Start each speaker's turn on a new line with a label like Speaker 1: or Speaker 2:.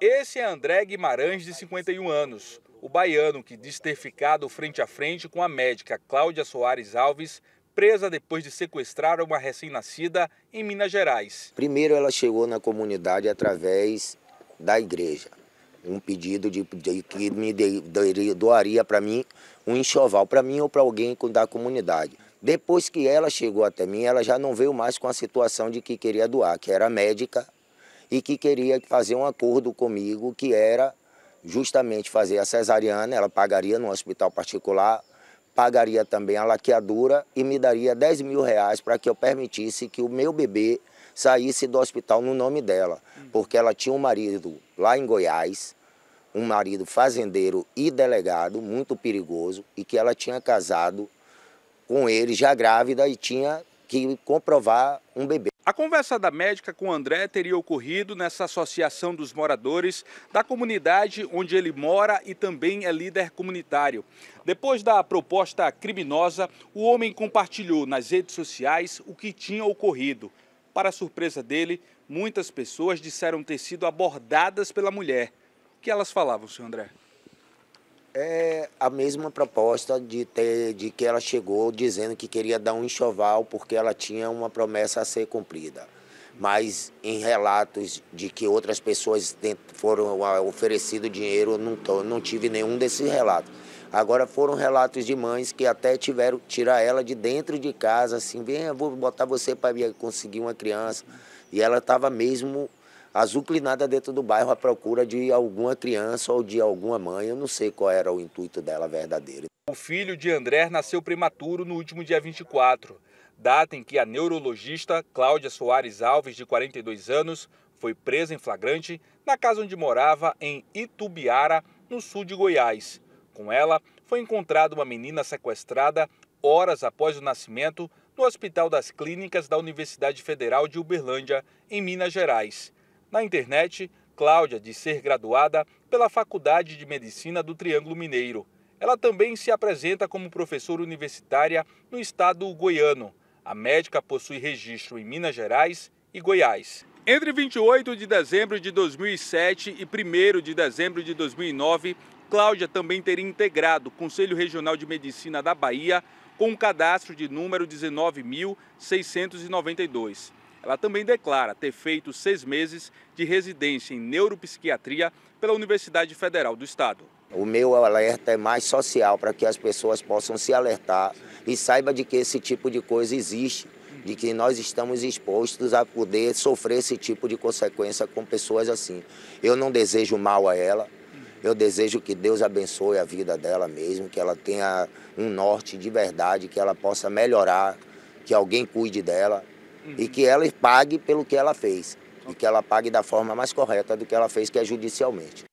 Speaker 1: Esse é André Guimarães, de 51 anos. O baiano que diz ter ficado frente a frente com a médica Cláudia Soares Alves, presa depois de sequestrar uma recém-nascida em Minas Gerais.
Speaker 2: Primeiro, ela chegou na comunidade através da igreja. Um pedido de, de que me de, de, doaria para mim um enxoval, para mim ou para alguém da comunidade. Depois que ela chegou até mim, ela já não veio mais com a situação de que queria doar, que era médica e que queria fazer um acordo comigo que era justamente fazer a cesariana, ela pagaria no hospital particular, pagaria também a laqueadura e me daria 10 mil reais para que eu permitisse que o meu bebê saísse do hospital no nome dela, hum. porque ela tinha um marido lá em Goiás, um marido fazendeiro e delegado, muito perigoso, e que ela tinha casado com ele já grávida e tinha que comprovar
Speaker 1: um bebê. A conversa da médica com André teria ocorrido nessa associação dos moradores da comunidade onde ele mora e também é líder comunitário. Depois da proposta criminosa, o homem compartilhou nas redes sociais o que tinha ocorrido. Para surpresa dele, muitas pessoas disseram ter sido abordadas pela mulher. O que elas falavam, senhor André?
Speaker 2: É a mesma proposta de, ter, de que ela chegou dizendo que queria dar um enxoval porque ela tinha uma promessa a ser cumprida. Mas em relatos de que outras pessoas foram ah, oferecido dinheiro, não, tô, não tive nenhum desses relatos. Agora foram relatos de mães que até tiveram que tirar ela de dentro de casa, assim, vem, vou botar você para conseguir uma criança. E ela estava mesmo azuclinada dentro do bairro à procura de alguma criança ou de alguma mãe. Eu não sei qual era o intuito dela verdadeiro.
Speaker 1: O filho de André nasceu prematuro no último dia 24, data em que a neurologista Cláudia Soares Alves, de 42 anos, foi presa em flagrante na casa onde morava em Itubiara, no sul de Goiás. Com ela, foi encontrada uma menina sequestrada horas após o nascimento no Hospital das Clínicas da Universidade Federal de Uberlândia, em Minas Gerais. Na internet, Cláudia diz ser graduada pela Faculdade de Medicina do Triângulo Mineiro. Ela também se apresenta como professora universitária no estado goiano. A médica possui registro em Minas Gerais e Goiás. Entre 28 de dezembro de 2007 e 1 de dezembro de 2009, Cláudia também teria integrado o Conselho Regional de Medicina da Bahia com um cadastro de número 19.692. Ela também declara ter feito seis meses de residência em neuropsiquiatria pela Universidade Federal do Estado.
Speaker 2: O meu alerta é mais social, para que as pessoas possam se alertar e saiba de que esse tipo de coisa existe, de que nós estamos expostos a poder sofrer esse tipo de consequência com pessoas assim. Eu não desejo mal a ela, eu desejo que Deus abençoe a vida dela mesmo, que ela tenha um norte de verdade, que ela possa melhorar, que alguém cuide dela, uhum. e que ela pague pelo que ela fez. E que ela pague da forma mais correta do que ela fez, que é judicialmente.